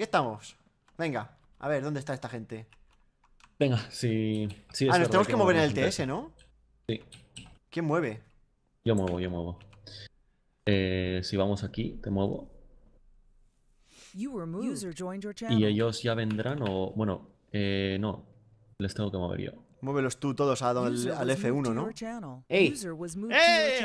Aquí estamos. Venga, a ver, ¿dónde está esta gente? Venga, sí. ah, nos tenemos que mover en el TS, ¿no? Sí. ¿Quién mueve? Yo muevo, yo muevo. Eh, si vamos aquí, te muevo. Y ellos ya vendrán o... Bueno, eh, no. Les tengo que mover yo. Muévelos tú todos a al, F1, ¿no? ¡Ey! ¡Ey! ¡Eh!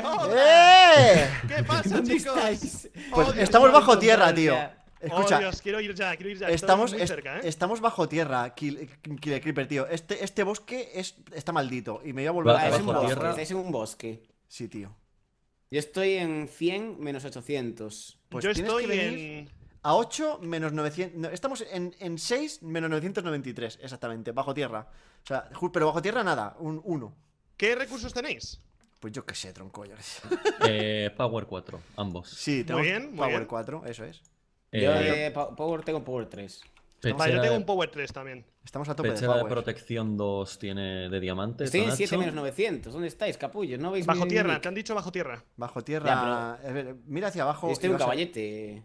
¡Eh! ¿Qué pasa, chicos? Pues estamos bajo tierra, tío. Escucha, oh, Dios, quiero ir ya, quiero ir ya. Estamos, ¿eh? estamos bajo tierra, Kill, Creeper, tío. Este, este bosque es, está maldito y me voy a volver a... Es un, bosque, un bosque. Sí, tío. Yo estoy en 100 menos 800. Pues Yo estoy en... A 8 menos 900... estamos en, 6 menos 993, exactamente, bajo tierra. O sea, pero bajo tierra nada, un 1. ¿Qué recursos tenéis? Pues yo qué sé, tronco. Eh, Power 4, ambos. Sí, Power 4, eso es. Yo eh, eh, tengo Power 3. Vale, yo tengo un Power 3 también. Estamos a tope Pechera de, de protección 2 tiene de diamantes. Estoy en 7 900. ¿Dónde estáis, capullos? ¿No veis bajo tierra, te han dicho bajo tierra. Bajo tierra. Mira hacia abajo. Estoy en un caballete.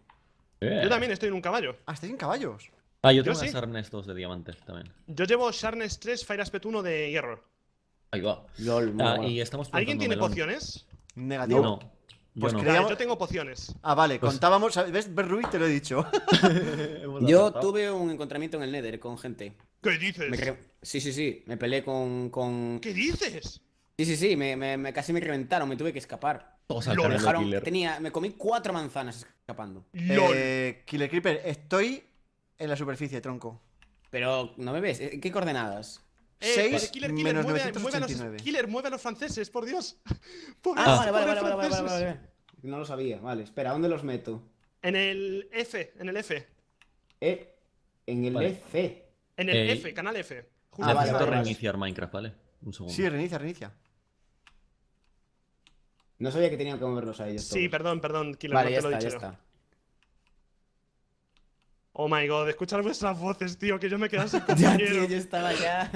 Yo también estoy en un caballo. Ah, estáis en caballos. Ah, yo tengo yo Sharnes 2 de diamantes también. Yo llevo Sharnes 3, Fire Aspect 1 de hierro. Ahí va. Lol, ah, y estamos ¿Alguien tiene pociones? Negativo. No. Pues yo, tengo pociones. Ah, vale, pues- contábamos. ¿Ves, Berrubi? Te lo he dicho. yo tuve un encontramiento en el Nether con gente. ¿Qué dices? Sí, sí, sí. Me peleé con. ¿Qué dices? Sí, sí, sí. Me, casi me reventaron, me tuve que escapar. Tenía, me comí cuatro manzanas escapando. Eh, killer Creeper, estoy en la superficie, tronco. Pero, ¿no me ves? Eh, ¿Qué coordenadas? Eh, 6 Killer, 989. los, Killer, mueve a los franceses, por Dios. ah, vale no lo sabía. Vale, espera, ¿dónde los meto? En el F, en el F. Eh, en el F. E en el F, canal F. Justo ah, Necesito reiniciar Minecraft, ¿vale? Un segundo. Sí, reinicia, reinicia. No sabía que tenía que moverlos a ellos. Sí, perdón, perdón, Vale, ya está, ya está. Oh my god, escuchar vuestras voces, tío, que yo me quedase sin ya, yo estaba ya.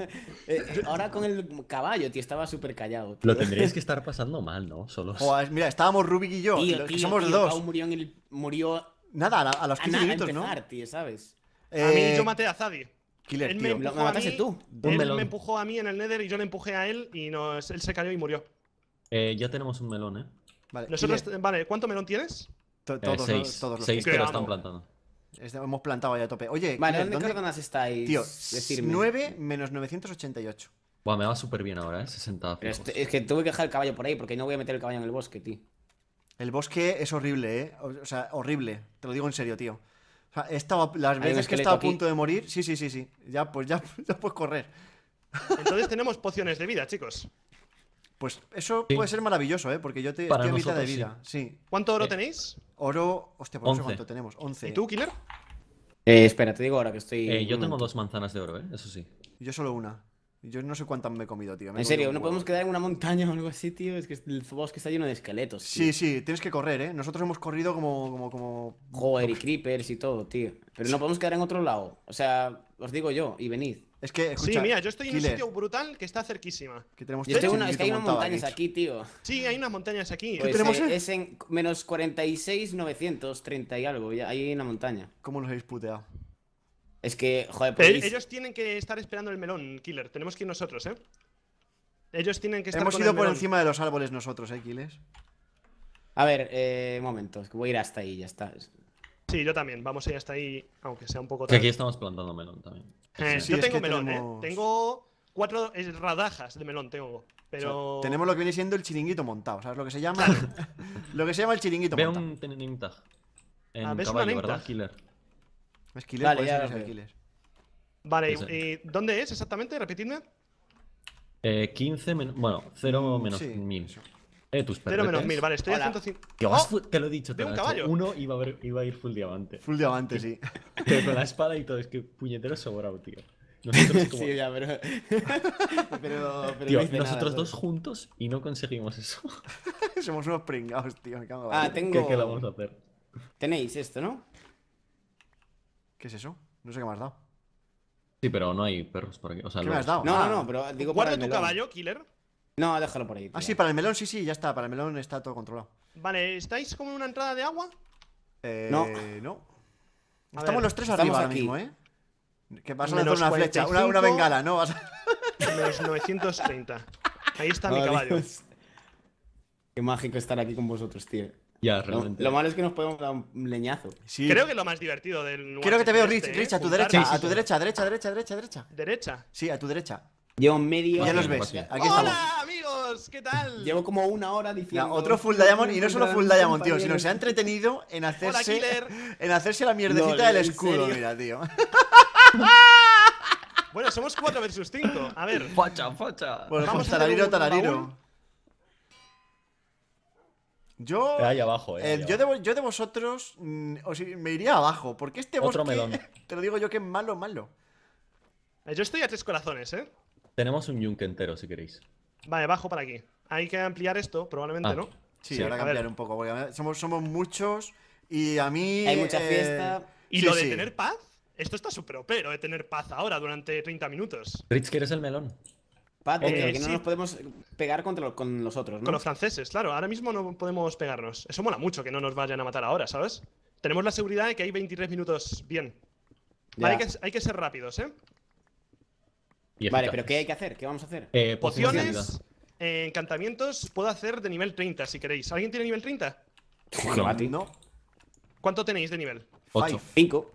Eh, eh, ahora con el caballo, tío, estaba súper callado. Lo tendríais que estar pasando mal, ¿no? Solos. mira, estábamos Rubik y yo, Y que somos dos. Pau murió, en el... murió. Nada, a, los 15 minutos, ¿no? Tío, ¿sabes? Eh, a mí yo maté a Zadi. Killer, me Lo mataste tú. él me empujó a mí en el Nether y yo le empujé a él y él se cayó y murió. Eh, ya tenemos un melón, ¿eh? Vale, vale ¿cuánto melón tienes? todos, Los, todos los seis que lo están plantando. Hemos plantado ya a tope. Oye, vale, ¿dónde, estáis? Tío, decirme. 9 menos 988. Buah, me va súper bien ahora, ¿eh? 60 este, es que tuve que dejar el caballo por ahí porque no voy a meter el caballo en el bosque, tío. El bosque es horrible, ¿eh? O sea, horrible. Te lo digo en serio, tío. O sea, las veces que he a punto de morir, sí, sí, sí, sí. Ya, pues ya, ya puedes correr. Entonces tenemos pociones de vida, chicos. Pues eso puede ser maravilloso, ¿eh? Porque yo te, Para estoy a mitad de vida. Sí. ¿Cuánto oro eh, tenéis? Oro. Hostia, por eso cuánto tenemos. 11. ¿Y tú, Killer? Eh, espera, te digo ahora que estoy. Eh, yo tengo dos manzanas de oro, ¿eh? Eso sí. Yo solo una. Yo no sé cuántas me he comido, tío. en serio, ¿no podemos quedar en una montaña o algo así, tío? Es que el bosque está lleno de esqueletos. Sí, sí, tienes que correr, ¿eh? Nosotros hemos corrido como. como, como... Joder, y creepers y todo, tío. Pero no podemos quedar en otro lado. O sea, os digo yo, y venid. Es que, Sí, mira, yo estoy en un sitio brutal que está cerquísima. Que tenemos es que hay unas montañas aquí, tío. Sí, hay unas montañas aquí. ¿eh? Pues tenemos? Eh, es en menos 46, 930 y algo. Ya, hay una montaña. ¿Cómo los habéis puteado? Es que, joder, pues... Ellos tienen que estar esperando el melón, Killer. Tenemos que ir nosotros, ¿eh? Ellos tienen que estar Hemos ido por encima de los árboles nosotros, ¿eh, Killer A ver, eh, momentos. Voy a ir hasta ahí, ya está. Sí, yo también. Vamos a ir hasta ahí, aunque sea un poco tarde. Que aquí estamos plantando melón también yo tengo melón, ¿eh? Tengo cuatro radajas de melón, tengo. Pero... tenemos lo que viene siendo el chiringuito montado, ¿sabes lo que se llama? lo que se llama el chiringuito montado. Veo un name En ah, ¿ves caballo, una ¿verdad? Killer. Es killer, vale, puede killer. Vale, ¿y dónde es exactamente? Repetidme. Eh, 15 menos. Bueno, 0 menos 1000 pero eh, tus menos mil vale, estoy a 150. Oh, ¡Ah! te lo he dicho, te lo he Uno iba a, ir full diamante. Full diamante, sí. Pero con la espada y todo, es que puñetero sobrado, tío. Nosotros como... Sí, ya, pero. pero, tío, nosotros dos juntos y no conseguimos eso. Somos unos pringados, tío. Ah, ¿Qué, le vamos a hacer? Tenéis esto, ¿no? ¿Qué es eso? No sé qué me has dado. Sí, pero no hay perros por aquí. O ¿Qué me has dado? No, no, ah. no, pero digo. Guarda tu caballo, killer. No, déjalo por ahí. Ah, sí, para el melón, sí, sí, ya está. Para el melón está todo controlado. Vale, ¿estáis como en una entrada de agua? Eh, no. No. estamos los tres arriba ahora mismo, ¿eh? Que vas a una flecha, una, una, bengala, ¿no? Vas Menos 930. Ahí está mi caballo. Qué mágico estar aquí con vosotros, tío. Ya, realmente. Lo, malo es que nos podemos dar un leñazo. Creo que lo más divertido del Creo que te este, veo, ¿eh? Rich, Rich, a tu derecha, a tu derecha, derecha, derecha, derecha, derecha. ¿Derecha? Sí, a tu derecha. Yo medio. Ya los ves. Aquí ¡Hola! ¿Qué tal? Llevo como una hora diciendo. otro Full Diamond, y no solo Full Diamond, tío, sino se ha entretenido en hacerse, en hacerse la mierdecita del escudo, mira, tío. bueno, somos 4 versus 5. A ver. Facha, facha. Vamos tarariro, Yo. Eh, abajo, eh, eh yo, de, vosotros mm, me iría abajo, porque este Otro bosque, Te lo digo yo que es malo, malo. Yo estoy a tres corazones, ¿eh? Tenemos un yunque entero, si queréis. Vale, bajo para aquí. Hay que ampliar esto, probablemente, ah. ¿no? Sí, habrá que cambiar un poco, somos, somos muchos y a mí. Hay mucha eh, fiesta. Y lo de tener paz, esto está súper pero de tener paz ahora durante 30 minutos. Rich, ¿quieres el melón? Paz, eh, que no nos podemos pegar contra con los otros, ¿no? Con los franceses, claro. Ahora mismo no podemos pegarnos. Eso mola mucho que no nos vayan a matar ahora, ¿sabes? Tenemos la seguridad de que hay 23 minutos bien. Vale, hay que, hay que ser rápidos, ¿eh? vale, pero ¿qué hay que hacer? ¿Qué vamos a hacer? Eh, eh, pociones, eh, encantamientos, puedo hacer de nivel 30 si queréis. ¿Alguien tiene nivel 30? No. ¿Cuánto tenéis de nivel? 5.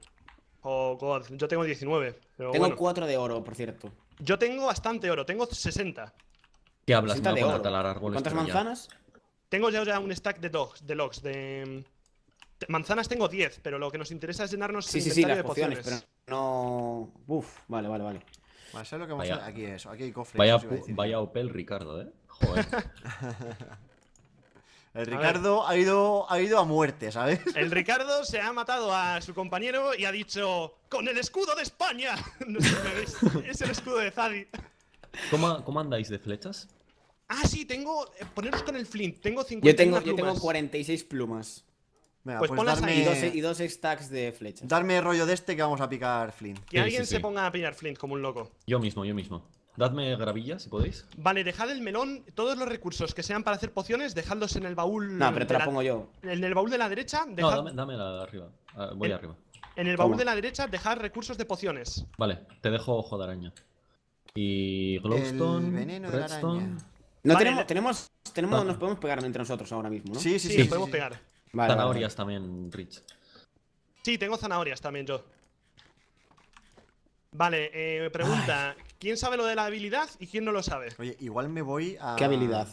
Oh, God, yo tengo 19. tengo 4 de oro, por cierto. Yo tengo bastante oro, tengo 60. ¿Qué hablas? ¿Cuántas manzanas? Tengo ya un stack de, logs, de... Manzanas tengo 10, pero lo que nos interesa es llenarnos sí, sí, de pociones. no... Uf, vale, vale, vale vaya, Aquí hay cofres. Vaya, Opel Ricardo, ¿eh? Joder. El Ricardo ha ido, ha ido a muerte, ¿sabes? El Ricardo se ha matado a su compañero y ha dicho: ¡Con el escudo de España! No sé es el escudo de Zadi. ¿Cómo, andáis de flechas? Ah, sí, tengo. Eh, poneros con el flint. Tengo yo tengo, Yo tengo 46 plumas. Pues, pues, ponlas Y dos, stacks de flechas. Darme rollo de este que vamos a picar Flint. Que alguien se ponga a pillar Flint como un loco. Yo mismo, yo mismo. Dadme gravilla, si podéis. Vale, dejad el melón, todos los recursos que sean para hacer pociones, dejadlos en el baúl. No, pero te la, pongo yo. En el baúl de la derecha, dejad... No, dame, la de arriba. Ah, voy arriba. En el baúl de la derecha, dejad recursos de pociones. Vale, te dejo ojo de araña. Y glowstone, veneno De araña. No tenemos, tenemos, ah. nos podemos pegar entre nosotros ahora mismo, ¿no? Sí, sí, sí. podemos pegar zanahorias también, Rich. Sí, tengo zanahorias también yo. Vale, me eh, pregunta. ¿Quién sabe lo de la habilidad y quién no lo sabe? Oye, igual me voy a... ¿Qué habilidad?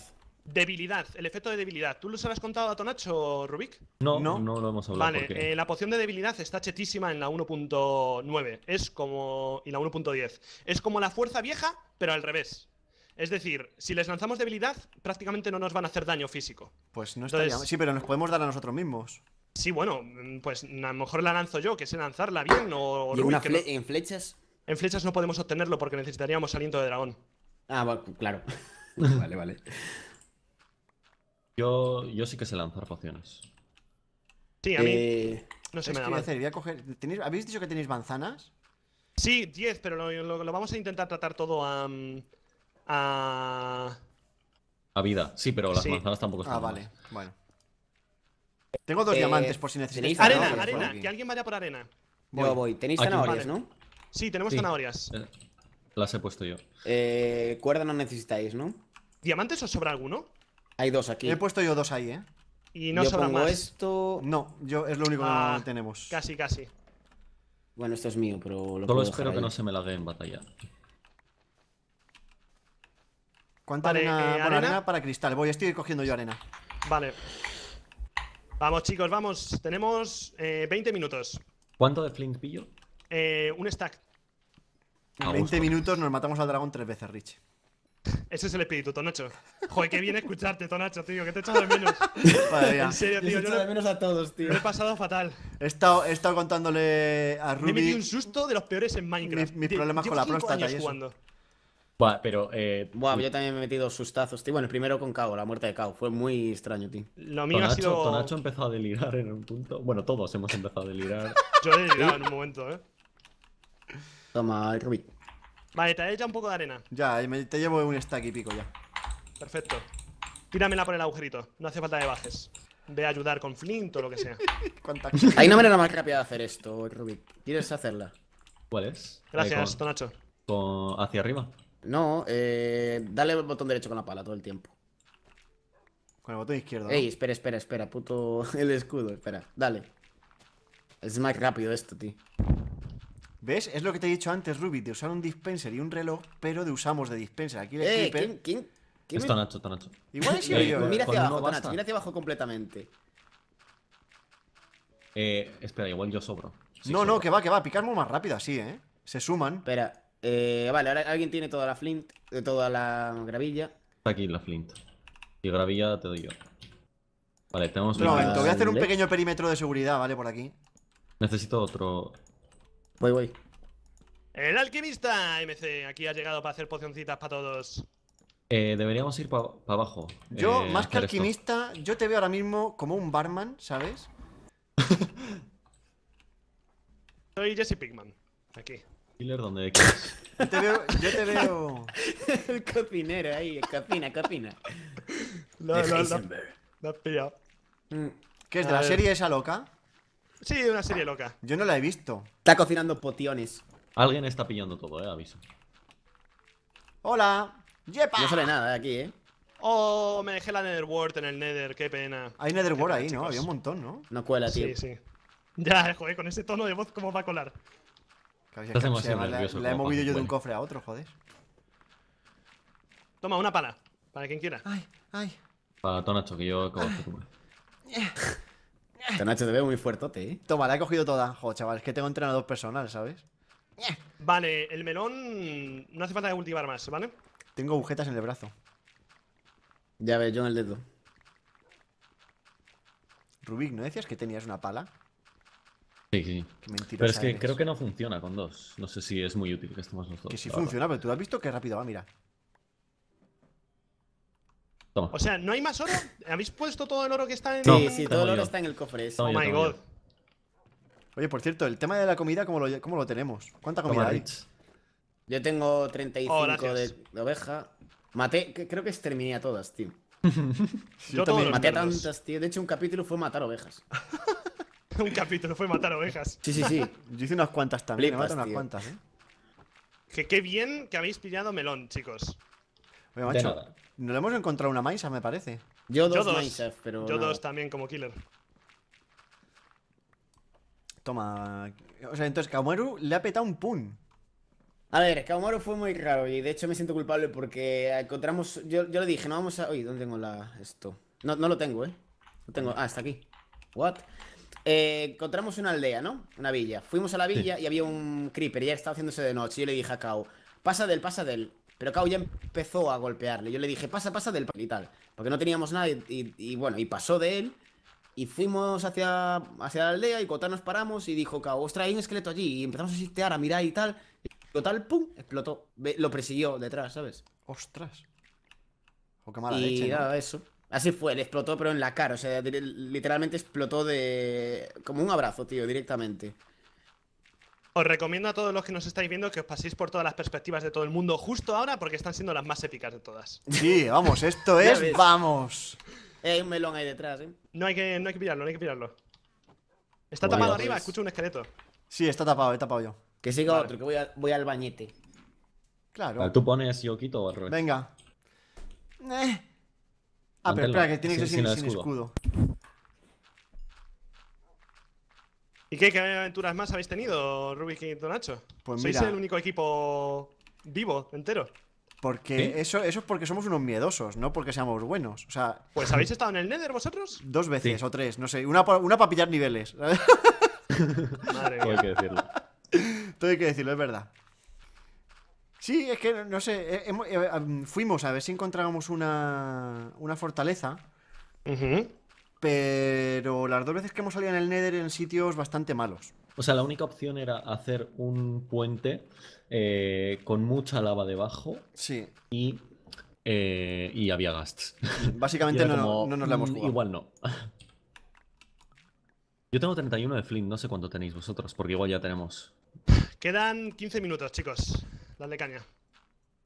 Debilidad, el efecto de debilidad. ¿Tú lo has contado a Tonacho, Rubik? No, no, lo hemos hablado. Vale, eh, la poción de debilidad está chetísima en la 1.9 es como y la 1.10. Es como la fuerza vieja, pero al revés. Es decir, si les lanzamos debilidad, prácticamente no nos van a hacer daño físico. Pues no Sí, pero nos podemos dar a nosotros mismos. Sí, bueno, mm, pues a lo mejor la lanzo yo, que sé lanzarla bien o... en flechas? En flechas no podemos obtenerlo porque necesitaríamos aliento de dragón. Ah, claro. vale, vale. Yo, yo sí que sé lanzar pociones. Sí, a mí... Eh, no se me da mal. Hacer? Voy a coger... ¿Habéis dicho que tenéis manzanas? Sí, 10, pero lo, vamos a intentar tratar todo a... Mm, Ah. a. vida, sí, pero las manzanas tampoco ah, están. Ah, vale, bueno. Tengo dos eh, diamantes por si necesitáis. Arena, arena, que alguien vaya por arena. Voy. Yo voy. Tenéis zanahorias, ¿no? Sí, tenemos zanahorias. Eh, las he puesto yo. Eh, cuerda no necesitáis, ¿no? ¿Diamantes os sobra alguno? Hay dos aquí. He puesto yo dos ahí, ¿eh? Y no sobra más. esto. No, yo es lo único que ah, tenemos. Casi, casi. Bueno, esto es mío, pero lo Solo espero que no se me lague en batalla. ¿Cuánta eh, arena, arena? para cristal? Voy, a estoy cogiendo yo arena. Vale. Vamos, chicos, vamos. Tenemos 20 eh, minutos. ¿Cuánto de flint pillo? Eh, un stack. 20 ah, minutos nos matamos al dragón tres veces, Rich. Ese es el espíritu, Tonacho. Joder, qué bien escucharte, Tonacho, tío, que te he echado de menos. en serio, tío. Yo he echado de menos a todos, tío. Me he pasado fatal. He estado, contándole a Ruby. Me he un susto de los peores en Minecraft. Mis, problemas con la Buah, pero. Eh, Buah, yo también me he metido sustazos, tío. Bueno, primero con Kao, la muerte de cao Fue muy extraño, tío. Lo mío ha sido. Tonacho empezó a delirar en un punto. Bueno, todos hemos empezado a delirar. yo he delirado en un momento, eh. Toma, Rubik. Vale, te he un poco de arena. Ya, te llevo un stack y pico ya. Perfecto. Tíramela por el agujerito. No hace falta de bajes. De ayudar con Flint o lo que sea. Hay una manera más rápida de hacer esto, Rubik. ¿Quieres hacerla? ¿Cuál es? Gracias, eh, Tonacho. Hacia arriba. No, eh, dale el botón derecho con la pala todo el tiempo. Con el botón izquierdo. Ey, espera, espera, espera, puto el escudo, espera, dale. Es más rápido esto, tío. ¿Ves? Es lo que te he dicho antes, Ruby, de usar un dispenser y un reloj, pero de usamos de dispenser. Aquí el eh, ¿quién, quién, está Igual es yo. ¿eh? mira hacia abajo, mira hacia abajo completamente. Eh, espera, igual yo sobro. no, no, que va, que va. Picar muy más rápido así, ¿eh? Se suman. Espera, eh, vale, ahora alguien tiene toda la flint, de toda la gravilla. Está aquí la flint. Y gravilla te doy yo. Vale, tenemos... Un momento, voy a hacer un pequeño perímetro de seguridad, ¿vale? Por aquí. Necesito otro... Voy, voy. El alquimista MC, aquí ha llegado para hacer pocioncitas para todos. Eh, deberíamos ir para abajo. Yo, eh, más que alquimista, yo te veo ahora mismo como un barman, ¿sabes? Soy Jesse Pigman, aquí. Killer donde quieras. Yo te veo. te veo... el cocinero ahí, cocina, cocina. La, la, mm. ¿Qué es de la serie esa loca? Sí, de una serie loca. Yo no la he visto. Está cocinando potiones. Alguien está pillando todo, eh, aviso. Hola. No sale nada de aquí, eh. Oh, me dejé la Netherworld en el Nether, qué pena. Hay Netherworld ahí, ¿no? Había un montón, ¿no? No cuela, tío. Sí, sí. Ya, joder, con ese tono de voz, ¿cómo va a colar? la, he movido yo de un cofre a otro, joder. Toma, una pala. Para quien quiera. Ay, ay. Para Tonacho, que yo acabo de Tonacho este te veo muy fuertote, eh. Toma, la he cogido toda. Joder, chaval, es que tengo entrenador personal, ¿sabes? Vale, el melón no hace falta de cultivar más, ¿vale? Tengo agujetas en el brazo. Ya ves, yo en el dedo. Rubik, ¿no decías que tenías una pala? Sí, sí. pero es que creo que no funciona con dos. No sé si es muy útil que estemos nosotros. Que sí funciona, pero tú has visto que rápido va, mira. O sea, ¿no hay más oro? ¿Habéis puesto todo el oro que está en el... Sí, sí, todo el oro está en el cofre. Ese. oh my god. Oye, por cierto, el tema de la comida, ¿cómo lo, lo tenemos? ¿Cuánta comida hay? Yo tengo 35 de, oveja. Maté, creo que exterminé a todas, tío. yo, también maté a tantas, tío. De hecho, un capítulo fue matar ovejas. un capítulo fue matar ovejas. Sí, sí, sí. Yo hice unas cuantas también. me unas cuantas, ¿eh? Que qué bien que habéis pillado melón, chicos. Oye, macho, le hemos encontrado una maisa, me parece. Yo dos, pero. Yo dos también como killer. Toma. O sea, entonces Kaomaru le ha petado un pun. A ver, Kaomaru fue muy raro y de hecho me siento culpable porque encontramos. Yo, le dije, no vamos a. Oye, ¿dónde tengo la. esto? No, no lo tengo, eh. No tengo. Ah, está aquí. What? Eh, encontramos una aldea, ¿no? Una villa. Fuimos a la villa y había un creeper, ya estaba haciéndose de noche. Yo le dije a Kao, pasa del, pasa del. Pero Kao ya empezó a golpearle. Yo le dije, pasa, pasa del y tal. Porque no teníamos nada y, bueno, y pasó de él. Y fuimos hacia, hacia la aldea y tal nos paramos y dijo Kao, ostras, hay un esqueleto allí. Y empezamos a sistear, a mirar y tal. Y Total, pum, explotó. Lo persiguió detrás, ¿sabes? Ostras. O oh, mala y leche. eso. Así fue, le explotó, pero en la cara. O sea, literalmente explotó de. como un abrazo, tío, directamente. Os recomiendo a todos los que nos estáis viendo que os paséis por todas las perspectivas de todo el mundo justo ahora porque están siendo las más épicas de todas. Sí, vamos, esto es. ¡Vamos! Hay un melón ahí detrás, ¿eh? No hay que, no hay que pillarlo, no hay que pillarlo. Está tapado arriba, escucho un esqueleto. Sí, está tapado, he tapado yo. Que siga otro, que voy, voy al bañete. Claro. Tú pones yo quito o Venga. Eh. Ah, pero espera, que tiene que ser sin, escudo. ¿Y qué, aventuras más habéis tenido, Rubik y Donacho? Pues mira, Sois el único equipo vivo, entero. Porque eso, eso es porque somos unos miedosos, no porque seamos buenos. O sea. Pues habéis estado en el Nether vosotros. Dos veces o tres, no sé. Una, una para pillar niveles. Madre hay que decirlo. Todo hay que decirlo, es verdad. Sí, es que no sé. Eh, eh, mm, fuimos a ver si encontrábamos una, fortaleza. Pero las dos veces que hemos salido en el Nether en sitios bastante malos. O sea, la única opción era hacer un puente eh, con mucha lava debajo. Sí. Y, y había gasts. Básicamente no, no, nos la hemos mm, jugado. Igual no. Yo tengo 31 de Flint, no sé cuánto tenéis vosotros, porque igual ya tenemos. Quedan 15 minutos, chicos de caña.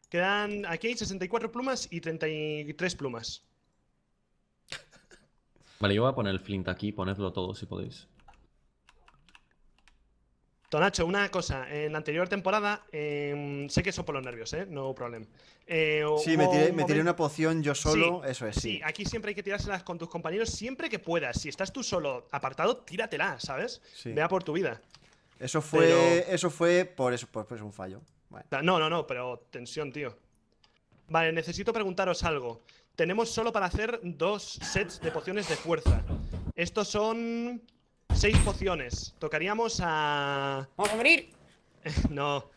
Quedan, aquí 64 plumas y 33 plumas. Vale, yo voy a poner el flint aquí, ponedlo todo si podéis. Tonacho, una cosa. En la anterior temporada, em, sé que eso por los nervios, ¿eh? No problem. Eh, sí, me tiré, una poción yo solo, eso es, sí. Aquí siempre hay que tirárselas con tus compañeros siempre que puedas. Si estás tú solo apartado, tíratela, ¿sabes? Vea por tu vida. Eso fue, eso fue por eso, por, un fallo. No, no, no, pero tensión, tío. Vale, necesito preguntaros algo. Tenemos solo para hacer dos sets de pociones de fuerza. Estos son seis pociones. Tocaríamos a... ¡Vamos a morir! no.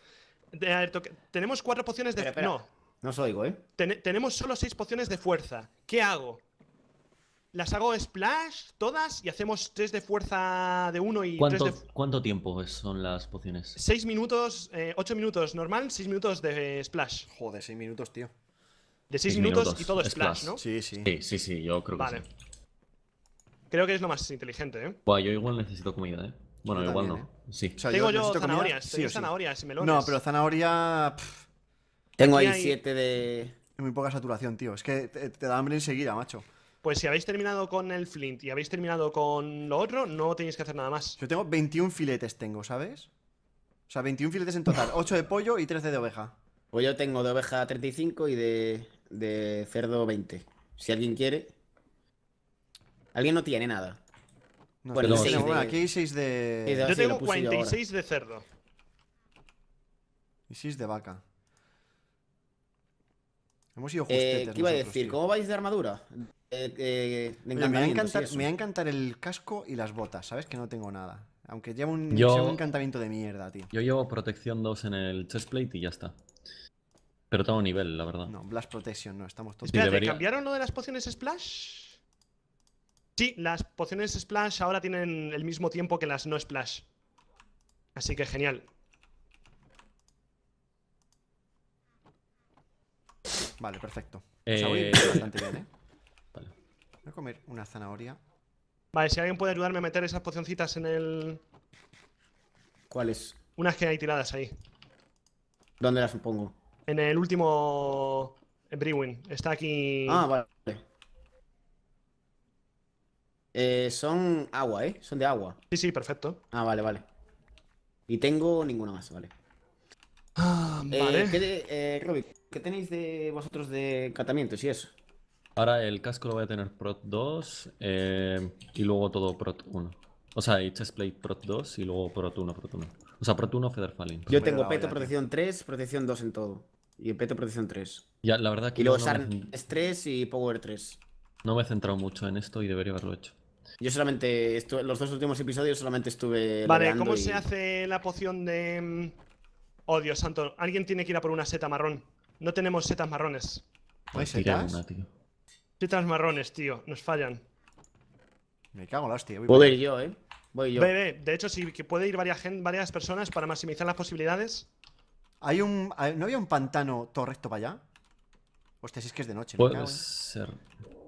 Tenemos cuatro pociones de... No. No os oigo, ¿eh? tenemos solo seis pociones de fuerza. ¿Qué hago? las hago splash todas y hacemos tres de fuerza de uno y tres de... ¿Cuánto tiempo son las pociones? 6 minutos, eh, ocho minutos normal, 6 minutos de splash. Joder, seis minutos, tío. De seis, minutos, y todo splash, ¿no? Sí, sí. Sí, sí, sí yo creo que sí. Creo que es lo más inteligente, ¿eh? Buah, yo igual necesito comida, ¿eh? Bueno, igual no. Sí. O tengo yo, zanahorias, sí, y melones. No, pero zanahoria... Tengo ahí siete de... Muy poca saturación, tío. Es que te da hambre enseguida, macho. Pues si habéis terminado con el flint y habéis terminado con lo otro, no tenéis que hacer nada más. Yo tengo 21 filetes, tengo, ¿sabes? O sea, 21 filetes en total, 8 de pollo y 13 de oveja. Pues yo tengo de oveja 35 y de, cerdo 20. Si alguien quiere. Alguien no tiene nada. bueno, aquí hay 6 de... Yo tengo 46 de cerdo. Y 6 de vaca. Hemos ido eh, justetes. ¿Qué iba a decir? ¿Cómo vais de armadura? Eh, me, va a encantar, el casco y las botas, ¿sabes? Que no tengo nada. Aunque llevo un, un encantamiento de mierda, tío. Yo llevo protección 2 en el chestplate y ya está. Pero todo nivel, la verdad. No, Blast Protection, no, estamos todos. Espérate, ¿cambiaron lo de las pociones Splash? Sí, las pociones Splash ahora tienen el mismo tiempo que las no Splash. Así que genial. Vale, perfecto. Eh, bastante bien, ¿eh? Voy a comer una zanahoria. Vale, si alguien puede ayudarme a meter esas pocioncitas en el... ¿Cuáles? Unas que hay tiradas ahí. ¿Dónde las supongo En el último... Brewing. Está aquí... Ah, vale. Eh, son agua, ¿eh? Son de agua. Sí, sí, perfecto. Ah, vale, vale. Y tengo ninguna más, vale. Ah, eh, vale. Eh, ¿qué, ¿qué tenéis de vosotros de catamientos y eso? Ahora el casco lo voy a tener prot 2 eh, y luego todo prot 1. O sea, y chestplate prot 2 y luego prot 1, prot 1. O sea, prot 1, feather falling. Yo tengo peto protección 3, protección 2 en todo. Y peto protección 3. Ya, la verdad y luego no Sarn 3 y power 3. No me he centrado mucho en esto y debería haberlo hecho. Yo solamente, los dos últimos episodios solamente estuve... Vale, ¿cómo se hace la poción de... Mm? Oh, Dios santo, alguien tiene que ir a por una seta marrón. No tenemos setas marrones. Puedes setas? Una, tío los marrones, tío. Nos fallan. Me cago en la hostia. Voy ir yo, ¿eh? Voy yo. Bebé, De hecho, sí que puede ir varias, personas para maximizar las posibilidades. Hay un... ¿No había un pantano todo recto para allá? Hostia, si es que es de noche. Puede ser.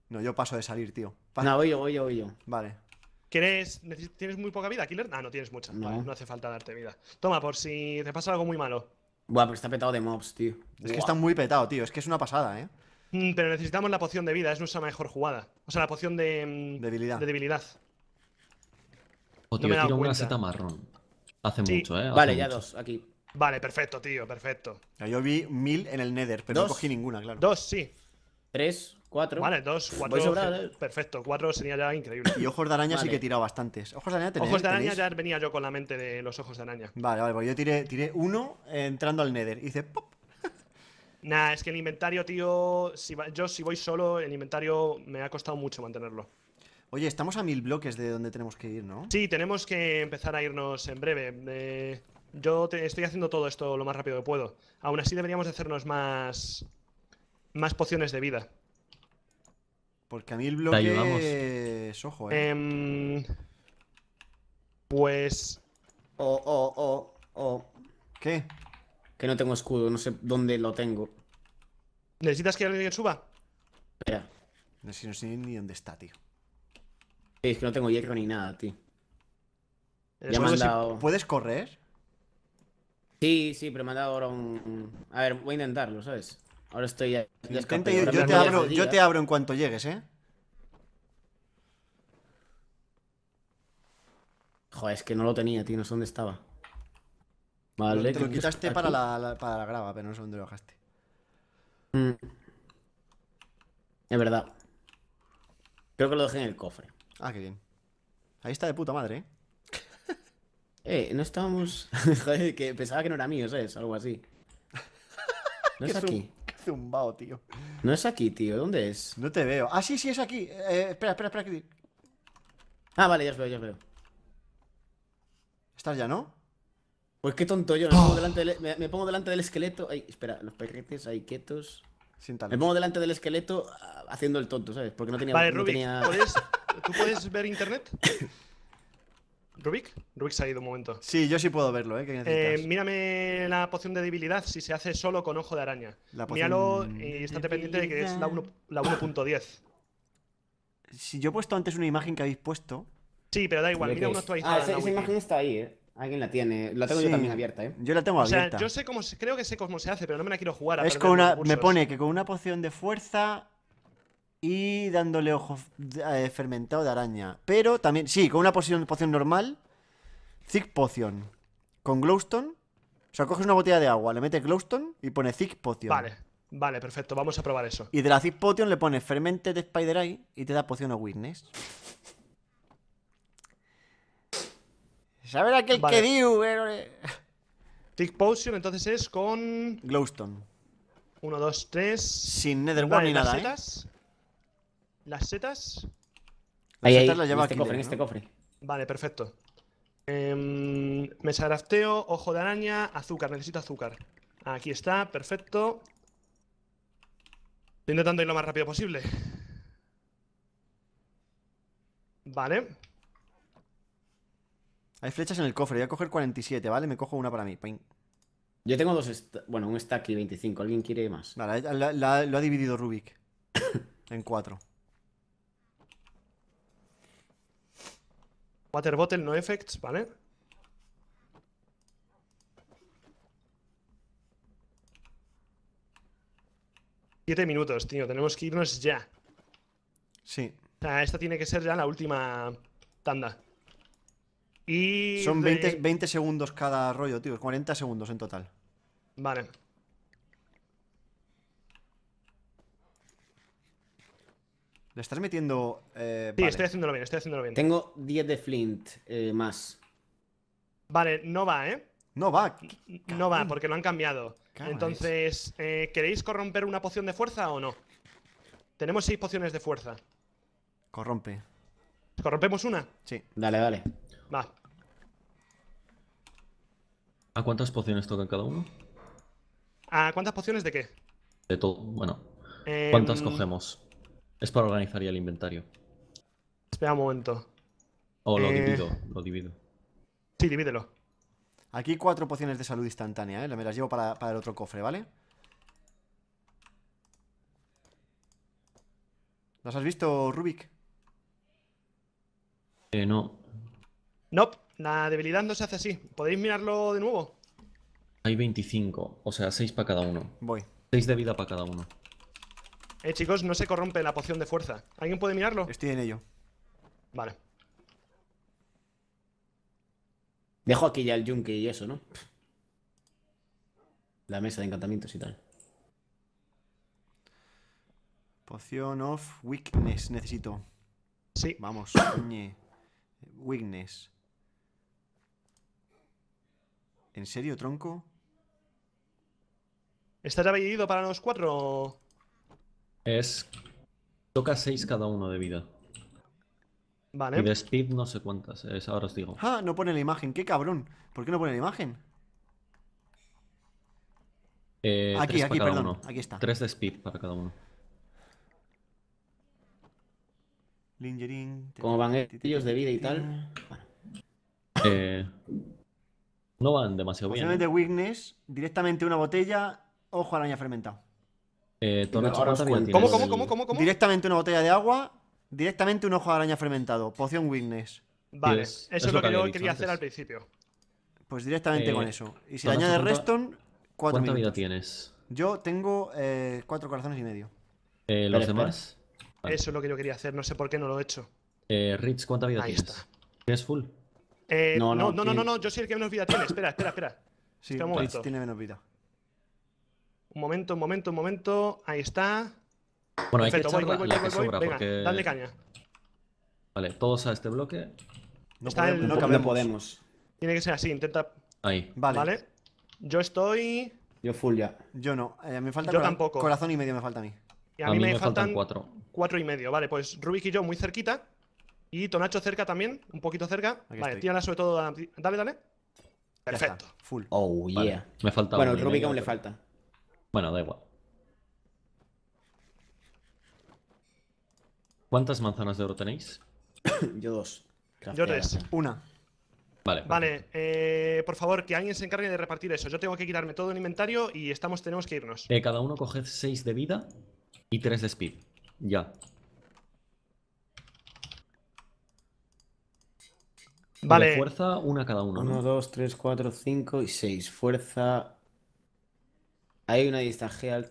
No, yo paso de salir, tío. No, voy yo, voy yo, voy yo. Vale. ¿Quieres, ¿Tienes muy poca vida, Killer? Ah, no tienes mucha. No. hace falta darte vida. Toma, por si te pasa algo muy malo. Buah, pero está petado de mobs, tío. Es que está muy petado, tío. Es que es una pasada, ¿eh? Mm, pero necesitamos la poción de vida, es nuestra mejor jugada. O sea, la poción de. Mm, debilidad. De debilidad. Oh, o te una seta marrón. Hace mucho, ¿eh? vale, ya dos, aquí. Vale, perfecto, tío, perfecto. Yo vi mil en el Nether, pero no cogí ninguna, claro. Dos, sí. Tres, cuatro. Vale, dos, cuatro. Eh. perfecto, cuatro sería ya increíble. Y ojos de araña sí que he tirado bastantes. Ojos de araña Ojos de araña ya venía yo con la mente de los ojos de araña. Vale, vale, pues yo tiré, tiré uno entrando al Nether. Y dice, pop. Nah, es que el inventario, tío, yo si voy solo, el inventario me ha costado mucho mantenerlo. Oye, estamos a mil bloques de donde tenemos que ir, ¿no? Sí, tenemos que empezar a irnos en breve. Eh, yo estoy haciendo todo esto lo más rápido que puedo. Aún así deberíamos hacernos más, más pociones de vida. Porque a mil bloques... ¿eh? Em, pues... Oh, oh, oh, oh. ¿Qué? Que no tengo escudo, no sé dónde lo tengo. ¿Necesitas que alguien suba? Espera. No sé, ni dónde está, tío. Sí, es que no tengo hierro ni nada, tío. Ya me dado... ¿Puedes correr? Sí, sí, pero me han dado ahora un... A ver, voy a intentarlo, ¿sabes? Ahora estoy te abro, yo te abro en cuanto llegues, ¿eh? Joder, es que no lo tenía, tío, no sé dónde estaba. Vale. Te lo quitaste para la, para la grava, pero no sé dónde lo bajaste. Mm. Es verdad. Creo que lo dejé en el cofre. Ah, qué bien. Ahí está de puta madre, ¿eh? eh, no estábamos... Joder, que pensaba que no era mío, ¿sabes? Algo así. No es aquí. Qué zumbao, tío. No es aquí, tío. ¿Dónde es? No te veo. Ah, sí, sí, es aquí. Eh, espera, espera, espera. aquí Ah, vale, ya os veo, ya os veo. Estás ya, ¿no? Pues qué tonto yo, ¡Oh! e, me, pongo delante del, esqueleto. Ay, espera, los perretes ahí quietos. me pongo delante del esqueleto ah, haciendo el tonto, ¿sabes? Porque no tenía. Vale, Rubik, ¿tú puedes ver internet? ¿Rubik? Rubik se ha ido un momento. Sí, yo sí puedo verlo, ¿eh? eh mírame la poción de debilidad si se hace solo con ojo de araña. La Míralo y estate pendiente de que es la 1.10. si yo he puesto antes una imagen que habéis puesto. Sí, pero da igual, mira uno Ah, esa imagen está ahí, ¿eh? Alguien la tiene. La tengo yo también abierta, ¿eh? Yo la tengo abierta. yo sé cómo, creo que sé cómo se hace, pero no me la quiero jugar. es con una, me pone que con una poción de fuerza y dándole ojo eh, fermentado de araña. Pero también, sí, con una poción, poción normal, Thick Potion, con Glowstone. O sea, coges una botella de agua, le metes Glowstone y pone Thick Potion. Vale, vale, perfecto, vamos a probar eso. Y de la Thick Potion le pones de Spider Eye y te da poción a Witness. Saber aquel que dio, eh? Tick Potion entonces es con. Glowstone. 1, 2, 3. Sin Nether vale, ni nada. Las ¿eh? setas. Las setas. las ahí, setas las lleva este en este cofre, Vale, perfecto. Eh, mesa rafteo, ojo de araña, azúcar, necesito azúcar. Aquí está, perfecto. Estoy intentando ir lo más rápido posible. Vale. Hay flechas en el cofre. Voy a coger 47, ¿vale? Me cojo una para mí. Yo tengo dos. Bueno, un stack y 25. ¿Alguien quiere más? Vale, lo ha dividido Rubik en cuatro. Water bottle, no effects, ¿vale? Siete minutos, tío. Tenemos que irnos ya. Sí. esta tiene que ser ya la última tanda. Son 20, segundos cada rollo, tío. 40 segundos en total. Vale. Le estás metiendo. Eh, sí, estoy haciéndolo bien, estoy haciéndolo bien. Tengo 10 de Flint eh, más. Vale, no va, ¿eh? No va. No va, porque lo han cambiado. Entonces, eh, ¿queréis corromper una poción de fuerza o no? Tenemos 6 pociones de fuerza. Corrompe. ¿Corrompemos una? Sí. Dale, dale. Va. ¿A cuántas pociones tocan cada uno? ¿A cuántas pociones de qué? De todo, bueno. Em, ¿Cuántas cogemos? Es para organizar ya el inventario. Espera un momento. O oh, lo eh, divido, lo divido. Sí, divídelo. Aquí cuatro pociones de salud instantánea, ¿eh? Me las llevo para, para el otro cofre, ¿vale? ¿Las has visto, Rubik? Eh, no. No, nope, la debilidad no se hace así. ¿Podéis mirarlo de nuevo? Hay 25, o sea, 6 para cada uno. Voy. 6 de vida para cada uno. Eh, chicos, no se corrompe la poción de fuerza. ¿Alguien puede mirarlo? Estoy en ello. Vale. Dejo aquí ya el yunque y eso, ¿no? La mesa de encantamientos y tal. Poción of Weakness necesito. Sí. Vamos, Weakness. ¿En serio, tronco? ¿Estás dividido para los cuatro? Es. Toca seis cada uno de vida. Vale. Y de speed no sé cuántas, es, ahora os digo. Ah, no pone la imagen, qué cabrón. ¿Por qué no pone la imagen? Eh, aquí, aquí, perdón. Aquí está. Tres de speed para cada uno. Lingering. ¿Cómo van ellos de vida y tal? Bueno. Eh. No van demasiado bien. ¿eh? de Weakness, directamente una botella, ojo araña fermentado. Eh, ¿Cómo, cómo, cómo, cómo, cómo? Directamente una botella de agua, directamente un ojo araña fermentado, poción Weakness. Vale, eso es lo que yo quería hacer al principio. Pues directamente eh, con eso. Y si le añades Reston, cuatro ¿Cuánta vida tienes? Yo tengo eh, cuatro corazones y medio. ¿Los demás? Eso es lo que yo quería hacer, no sé por qué no lo he hecho. Eh, Rich, ¿cuánta vida tienes? ¿Tienes full? Eh, no, no, no, no, no, yo soy el que menos vida tiene. espera, espera, espera. Sí, un momento. tiene menos vida. Un momento, un momento, un momento. Ahí está. Bueno, hay que voy, voy, la, que sobra dale caña. Vale, todos a este bloque. No, podemos, Tiene que ser así, intenta... Ahí. Vale. Yo estoy... Yo full ya. Yo no, eh, me falta yo tampoco. corazón y medio me falta a mí. Y a, mí, me, faltan, faltan cuatro. cuatro y medio, vale, pues Rubik y yo muy cerquita. Y Tonacho cerca también, un poquito cerca. vale, tírala sobre todo. Dale, dale. Perfecto. Full. Oh, yeah. Me falta Bueno, el Rubik aún le falta. Bueno, da igual. ¿Cuántas manzanas de oro tenéis? Yo dos. Yo tres. Una. Vale. Vale, eh, por favor, que alguien se encargue de repartir eso. Yo tengo que quitarme todo el inventario y estamos, tenemos que irnos. Eh, cada uno coged seis de vida y tres de speed. Ya. Vale. fuerza, una cada uno. Uno, dos, tres, cuatro, cinco y seis. Fuerza. Hay una distancia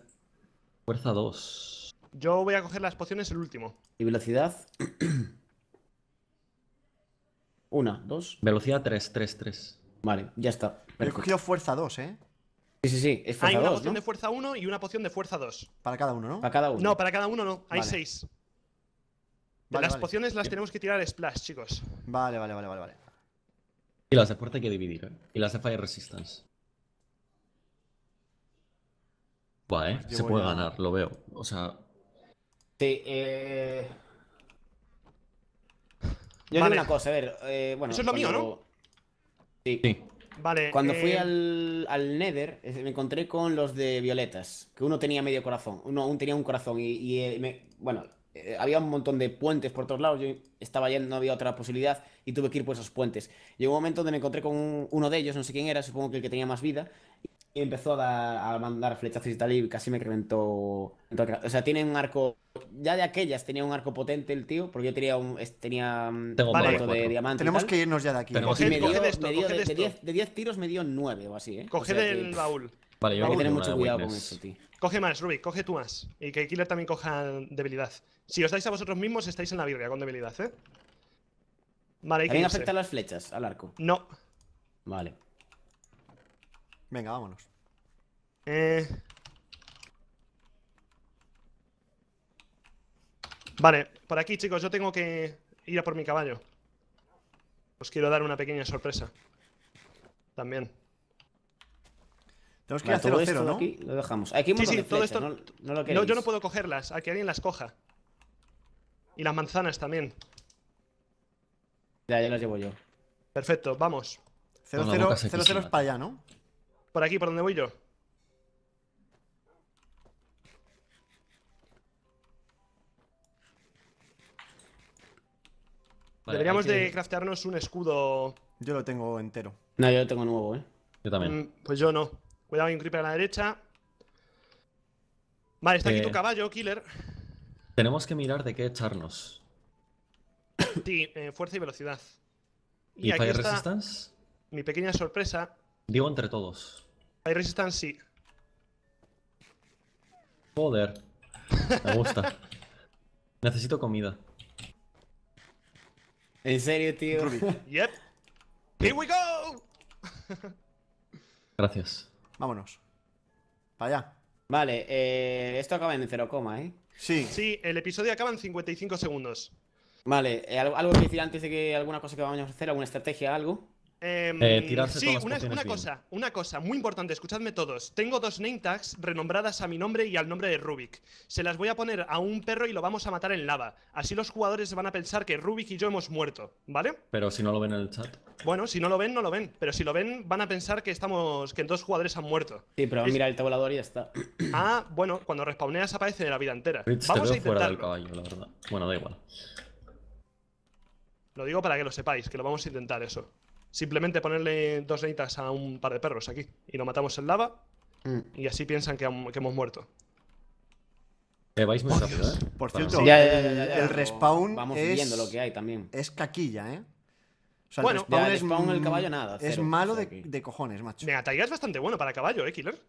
Fuerza dos. Yo voy a coger las pociones el último. ¿Y velocidad? una, dos. Velocidad tres, tres, tres. Vale, ya está. he cogido fuerza dos, ¿eh? Sí, sí, sí. Hay una poción de fuerza uno y una poción de fuerza dos Para cada uno, ¿no? Para cada uno. No, para cada uno no. Hay seis las pociones las tenemos que tirar splash, chicos. Vale, vale, vale, vale, vale. Y las de fuerte hay que dividir, ¿eh? Y las de fire resistance. ¿eh? Se puede ganar, lo veo. O sea... Sí, eh... Yo vale. una cosa, a ver, eh, Eso es lo mío, ¿no? Sí. Vale. Cuando fui eh, al, al, Nether, me encontré con los de violetas, que uno tenía medio corazón, uno aún tenía un corazón y, y eh, me, bueno, eh, había un montón de puentes por todos lados, yo estaba yendo, no había otra posibilidad y tuve que ir por esos puentes. Llegó un momento donde me encontré con uno de ellos, no sé quién era, supongo que el que tenía más vida, y empezó a, a mandar flechazos y tal y casi me reventó. O sea, tiene un arco, ya de aquellas tenía un arco potente el tío, porque yo tenía un, tenía mm, de diamante. Tenemos que irnos ya de aquí. de, 10 tiros me dio nueve o así, ¿eh? el baúl. Vale, yo hay que tener mucho cuidado con eso, tío. Coge más, Rubik, coge tú más. Y que Killer también coja debilidad. Si os dais a vosotros mismos, estáis en la Biblia con debilidad, ¿eh? Vale, hay que irse. afectan las flechas al arco? No. Vale. Venga, vámonos. Eh... Vale, por aquí, chicos, yo tengo que ir a por mi caballo. Os quiero dar una pequeña sorpresa. También. Tenemos que ir a 0, 0 ¿no? Aquí lo dejamos. sí, sí, todo esto. No, yo no puedo cogerlas. A que alguien las coja. Y las manzanas también. Ya, ya las llevo yo. Perfecto, vamos. 0-0 es para allá, ¿no? Por aquí, por donde voy yo. Deberíamos de craftearnos un escudo. Yo lo tengo entero. No, yo lo tengo nuevo, ¿eh? Yo también. Mm, pues yo no. Cuidado, hay un creeper a la derecha. Vale, está aquí tu eh, caballo, killer. Tenemos que mirar de qué echarnos. Sí, eh, fuerza y velocidad. ¿Y, resistance? Mi pequeña sorpresa. Digo entre todos. Hay resistance, sí. Joder. Me gusta. Necesito comida. En serio, tío. yep. Here we go. Gracias. Vámonos. Para allá. Vale, eh, esto acaba en 0, ¿eh? Sí. Sí, el episodio acaba en 55 segundos. Vale, eh, ¿algo, algo que decir antes de que alguna cosa que vamos a hacer, alguna estrategia, algo? Em, eh, sí, una, cosa, una cosa muy importante, escuchadme todos. Tengo dos name tags renombradas a mi nombre y al nombre de Rubik. Se las voy a poner a un perro y lo vamos a matar en lava. Así los jugadores van a pensar que Rubik y yo hemos muerto, ¿vale? Pero si no lo ven en el chat. Bueno, si no lo ven, no lo ven. Pero si lo ven, van a pensar que estamos, que dos jugadores han muerto. Sí, pero mira el tabulador y ya está. Ah, bueno, cuando respawneas aparece de la vida entera. vamos a intentarlo. fuera del caballo, la verdad. Bueno, da igual. Lo digo para que lo sepáis, que lo vamos a intentar eso simplemente ponerle dos leitas a un par de perros aquí y lo matamos en lava mm. y así piensan que, hemos muerto. Eh, vais muy oh, rápido, ¿eh? Por cierto, el respawn vamos viendo lo que hay también. Es caquilla, ¿eh? O sea, el respawn, el el caballo nada. es malo de, cojones, macho. Mira, Taiga es bastante bueno para caballo, ¿eh, Killer?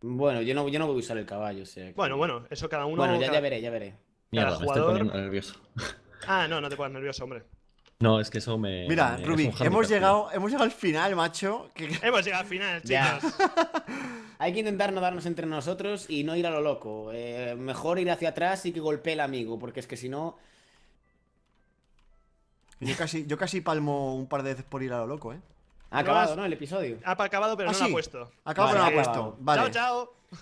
Bueno, yo no, yo no voy a usar el caballo. O Bueno, bueno, eso cada uno. Bueno, ya, ya veré, ya veré. Mira, me nervioso. Ah, no, no te pongas nervioso, hombre. No, es que eso me. Mira, hemos llegado, hemos llegado al final, macho. Que... Hemos llegado al final, chicos. Hay que intentar no darnos entre nosotros y no ir a lo loco. Eh, mejor ir hacia atrás y que golpee el amigo, porque es que si no. Yo casi, yo casi palmo un par de veces por ir a lo loco, ¿eh? Ha acabado, ¿no? El episodio. Ha acabado, pero no lo ha ah, puesto. Acabado, pero no lo ha puesto. Vale. Chao, chao.